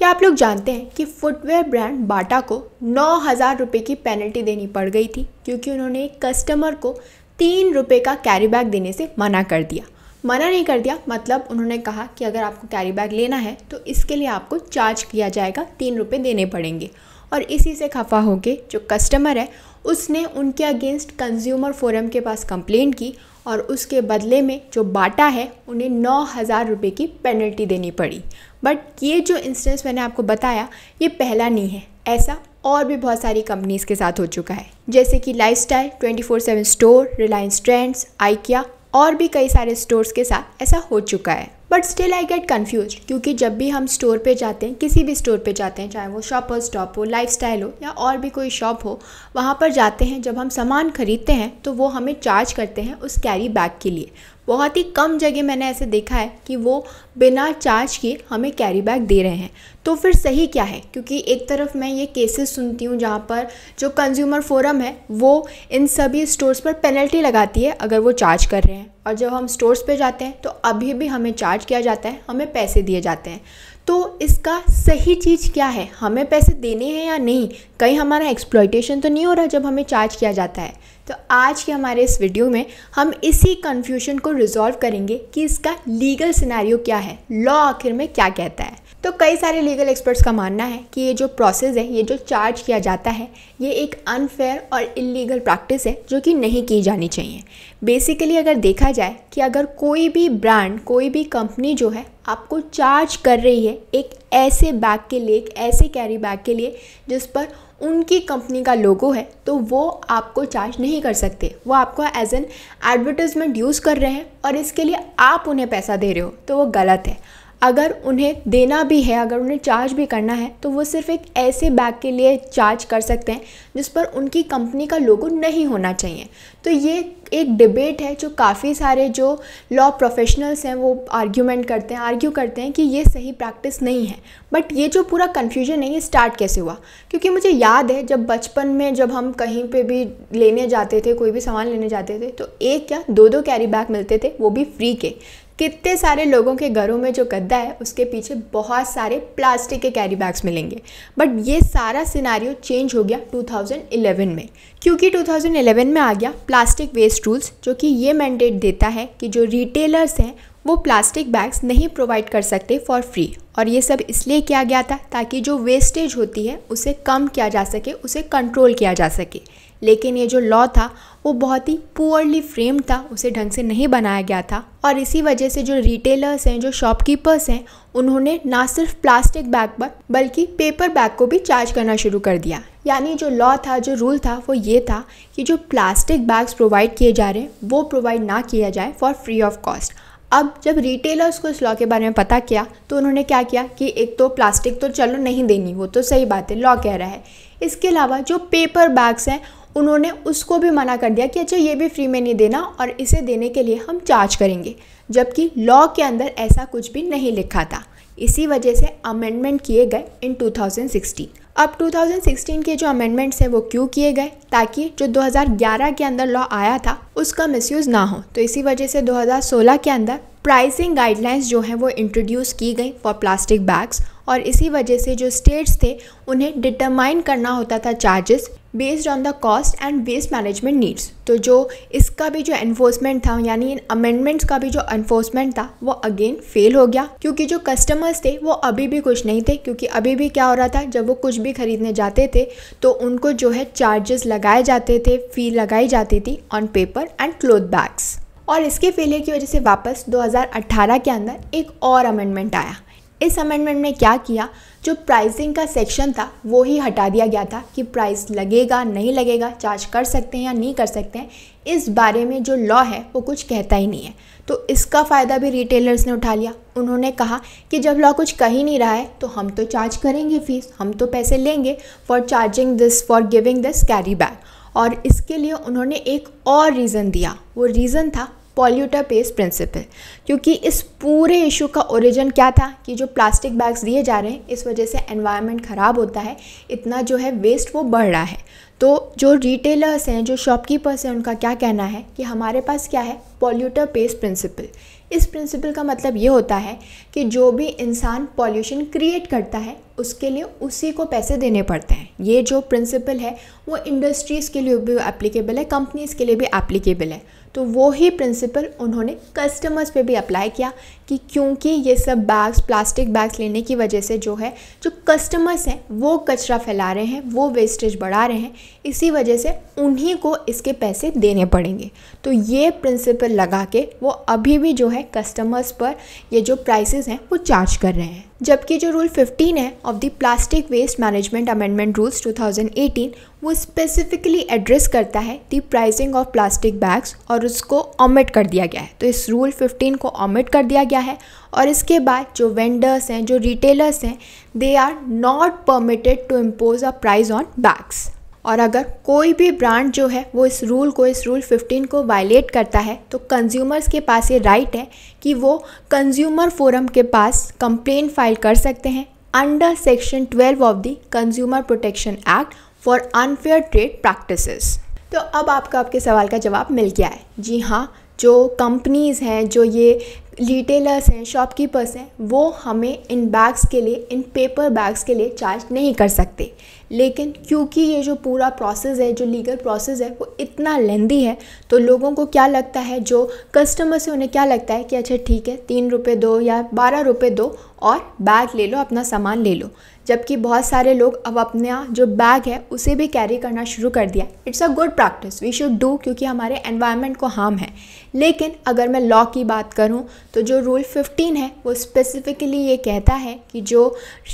क्या आप लोग जानते हैं कि फुटवेयर ब्रांड बाटा को नौ हज़ार रुपये की पेनल्टी देनी पड़ गई थी क्योंकि उन्होंने एक कस्टमर को तीन रुपये का कैरी बैग देने से मना कर दिया मना नहीं कर दिया मतलब उन्होंने कहा कि अगर आपको कैरी बैग लेना है तो इसके लिए आपको चार्ज किया जाएगा तीन रुपये देने पड़ेंगे और इसी से खफा होकर जो कस्टमर है उसने उनके अगेंस्ट कंज्यूमर फोरम के पास कंप्लेंट की और उसके बदले में जो बाटा है उन्हें नौ हज़ार रुपये की पेनल्टी देनी पड़ी बट ये जो इंस्टेंस मैंने आपको बताया ये पहला नहीं है ऐसा और भी बहुत सारी कंपनीज़ के साथ हो चुका है जैसे कि life style twenty four seven store Reliance Trends IKEA और भी कई सारे स्टोर्स के साथ ऐसा हो चुका है but still I get confuse क्योंकि जब भी हम स्टोर पे जाते हैं किसी भी स्टोर पे जाते हैं चाहे वो शॉपर स्टॉप हो लाइफ हो या और भी कोई शॉप हो वहाँ पर जाते हैं जब हम सामान ख़रीदते हैं तो वो हमें चार्ज करते हैं उस कैरी बैग के लिए बहुत ही कम जगह मैंने ऐसे देखा है कि वो बिना चार्ज के हमें कैरी बैग दे रहे हैं तो फिर सही क्या है क्योंकि एक तरफ मैं ये केसेस सुनती हूँ जहाँ पर जो कंज्यूमर फोरम है वो इन सभी स्टोर्स पर पेनल्टी लगाती है अगर वो चार्ज कर रहे हैं और जब हम स्टोर्स पे जाते हैं तो अभी भी हमें चार्ज किया जाता है हमें पैसे दिए जाते हैं तो इसका सही चीज़ क्या है हमें पैसे देने हैं या नहीं कहीं हमारा एक्सप्लॉयटेशन तो नहीं हो रहा जब हमें चार्ज किया जाता है तो आज के हमारे इस वीडियो में हम इसी कन्फ्यूजन को रिजॉल्व करेंगे कि इसका लीगल सिनारी क्या है लॉ आखिर में क्या कहता है तो कई सारे लीगल एक्सपर्ट्स का मानना है कि ये जो प्रोसेस है ये जो चार्ज किया जाता है ये एक अनफेयर और इलीगल प्रैक्टिस है जो कि नहीं की जानी चाहिए बेसिकली अगर देखा जाए कि अगर कोई भी ब्रांड कोई भी कंपनी जो है आपको चार्ज कर रही है एक ऐसे बैग के लिए एक ऐसे कैरी बैग के लिए जिस पर उनकी कंपनी का लोगो है तो वो आपको चार्ज नहीं कर सकते वो आपको एज एन एडवर्टिजमेंट यूज़ कर रहे हैं और इसके लिए आप उन्हें पैसा दे रहे हो तो वो गलत है अगर उन्हें देना भी है अगर उन्हें चार्ज भी करना है तो वो सिर्फ एक ऐसे बैग के लिए चार्ज कर सकते हैं जिस पर उनकी कंपनी का लोगो नहीं होना चाहिए तो ये एक डिबेट है जो काफ़ी सारे जो लॉ प्रोफेशनल्स हैं वो आर्ग्यूमेंट करते हैं आर्ग्यू करते हैं कि ये सही प्रैक्टिस नहीं है बट ये जो पूरा कन्फ्यूजन है ये स्टार्ट कैसे हुआ क्योंकि मुझे याद है जब बचपन में जब हम कहीं पे भी लेने जाते थे कोई भी सामान लेने जाते थे तो एक या दो दो कैरी बैग मिलते थे वो भी फ्री के कितने सारे लोगों के घरों में जो गद्दा है उसके पीछे बहुत सारे प्लास्टिक के कैरी बैग्स मिलेंगे बट ये सारा सिनारियो चेंज हो गया 2011 में क्योंकि 2011 में आ गया प्लास्टिक वेस्ट रूल्स जो कि ये मैंडेट देता है कि जो रिटेलर्स हैं वो प्लास्टिक बैग्स नहीं प्रोवाइड कर सकते फॉर फ्री और ये सब इसलिए किया गया था ताकि जो वेस्टेज होती है उसे कम किया जा सके उसे कंट्रोल किया जा सके लेकिन ये जो लॉ था वो बहुत ही पुअरली फ्रेम था उसे ढंग से नहीं बनाया गया था और इसी वजह से जो रिटेलर्स हैं जो शॉपकीपर्स हैं उन्होंने ना सिर्फ प्लास्टिक बैग पर बल्कि पेपर बैग को भी चार्ज करना शुरू कर दिया यानी जो लॉ था जो रूल था वो ये था कि जो प्लास्टिक बैग्स प्रोवाइड किए जा रहे हैं वो प्रोवाइड ना किया जाए फॉर फ्री ऑफ कॉस्ट अब जब रिटेलर्स को इस लॉ के बारे में पता किया तो उन्होंने क्या किया कि एक तो प्लास्टिक तो चलो नहीं देनी वो तो सही बात है लॉ कह रहा है इसके अलावा जो पेपर बैग्स हैं उन्होंने उसको भी मना कर दिया कि अच्छा ये भी फ्री में नहीं देना और इसे देने के लिए हम चार्ज करेंगे जबकि लॉ के अंदर ऐसा कुछ भी नहीं लिखा था इसी वजह से अमेंडमेंट किए गए इन 2016 अब 2016 के जो अमेंडमेंट्स हैं वो क्यों किए गए ताकि जो 2011 के अंदर लॉ आया था उसका मिसयूज़ ना हो तो इसी वजह से 2016 के अंदर प्राइसिंग गाइडलाइंस जो हैं वो इंट्रोड्यूस की गई फॉर प्लास्टिक बैग्स और इसी वजह से जो स्टेट्स थे उन्हें डिटरमाइन करना होता था charges based on the cost and waste management needs तो जो इसका भी जो एनफोर्समेंट था यानी इन अमेंडमेंट्स का भी जो एनफोर्समेंट था वो अगेन फेल हो गया क्योंकि जो कस्टमर्स थे वो अभी भी कुछ नहीं थे क्योंकि अभी भी क्या हो रहा था जब वो कुछ भी खरीदने जाते थे तो उनको जो है चार्जेस लगाए जाते थे फ़ी लगाई जाती थी on paper and cloth bags और इसके फेलियर की वजह से वापस 2018 के अंदर एक और अमेंडमेंट आया इस अमेंडमेंट में क्या किया जो प्राइसिंग का सेक्शन था वो ही हटा दिया गया था कि प्राइस लगेगा नहीं लगेगा चार्ज कर सकते हैं या नहीं कर सकते हैं इस बारे में जो लॉ है वो कुछ कहता ही नहीं है तो इसका फ़ायदा भी रिटेलर्स ने उठा लिया उन्होंने कहा कि जब लॉ कुछ कह ही नहीं रहा है तो हम तो चार्ज करेंगे फीस हम तो पैसे लेंगे for charging this for giving this carry bag और इसके लिए उन्होंने एक और रीज़न दिया वो रीज़न था पॉल्यूटर पेस प्रिंसिपल क्योंकि इस पूरे इशू का ओरिजिन क्या था कि जो प्लास्टिक बैग्स दिए जा रहे हैं इस वजह से एनवायरनमेंट ख़राब होता है इतना जो है वेस्ट वो बढ़ रहा है तो जो रिटेलर्स हैं जो शॉपकीपर्स हैं उनका क्या कहना है कि हमारे पास क्या है पॉल्यूटर पेस प्रिंसिपल इस प्रिंसिपल का मतलब ये होता है कि जो भी इंसान पॉल्यूशन क्रिएट करता है उसके लिए उसी को पैसे देने पड़ते हैं ये जो प्रिंसिपल है वो इंडस्ट्रीज़ के लिए भी एप्लीकेबल है कंपनीज़ के लिए भी एप्लीकेबल है तो वो ही प्रिंसिपल उन्होंने कस्टमर्स पे भी अप्लाई किया कि क्योंकि ये सब बैग्स प्लास्टिक बैग्स लेने की वजह से जो है जो कस्टमर्स हैं वो कचरा फैला रहे हैं वो वेस्टेज बढ़ा रहे हैं इसी वजह से उन्हीं को इसके पैसे देने पड़ेंगे तो ये प्रिंसिपल लगा के वो अभी भी जो है कस्टमर्स पर ये जो प्राइसेस हैं वो चार्ज कर रहे हैं जबकि जो रूल 15 है of the plastic waste management amendment rules 2018 वो स्पेसिफिकली एड्रेस करता है the pricing of plastic bags और उसको ऑमिट कर दिया गया है तो इस रूल 15 को ऑमिट कर दिया गया है और इसके बाद जो वेंडर्स हैं जो रिटेलर्स हैं they are not permitted to impose a price on bags और अगर कोई भी ब्रांड जो है वो इस रूल को इस रूल 15 को वायलेट करता है तो कंज्यूमर्स के पास ये राइट है कि वो कंज्यूमर फोरम के पास कंप्लेन फाइल कर सकते हैं under section 12 of the consumer protection act for unfair trade practices तो अब आपका आपके सवाल का जवाब मिल गया है जी हाँ जो कंपनीज़ हैं जो ये रिटेलर्स हैं शॉपकीपर्स हैं वो हमें इन बैग्स के लिए इन पेपर बैग्स के लिए चार्ज नहीं कर सकते लेकिन क्योंकि ये जो पूरा प्रोसेस है जो लीगल प्रोसेस है वो इतना लेंदी है तो लोगों को क्या लगता है जो कस्टमर्स है उन्हें क्या लगता है कि अच्छा ठीक है तीन रुपये दो या बारह रुपये दो और बैग ले लो अपना सामान ले लो जबकि बहुत सारे लोग अब अपना जो बैग है उसे भी कैरी करना शुरू कर दिया it's a good practice we should do क्योंकि हमारे एनवायरनमेंट को हार्म है लेकिन अगर मैं लॉ की बात करूँ तो जो रूल 15 है वो स्पेसिफिकली ये कहता है कि जो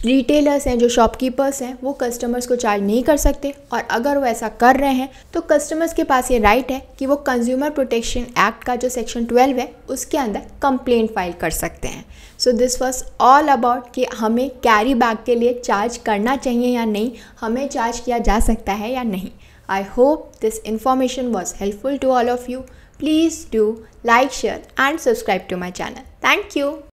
रिटेलर्स हैं जो शॉपकीपर्स हैं वो कस्टमर्स को चार्ज नहीं कर सकते और अगर वो ऐसा कर रहे हैं तो कस्टमर्स के पास ये राइट है कि वो कंज्यूमर प्रोटेक्शन एक्ट का जो सेक्शन ट्वेल्व है उसके अंदर कंप्लेंट फाइल कर सकते हैं so this was all about कि हमें कैरी बैग के लिए चार्ज करना चाहिए या नहीं हमें चार्ज किया जा सकता है या नहीं I hope this information was helpful to all of you please do like share and subscribe to my channel thank you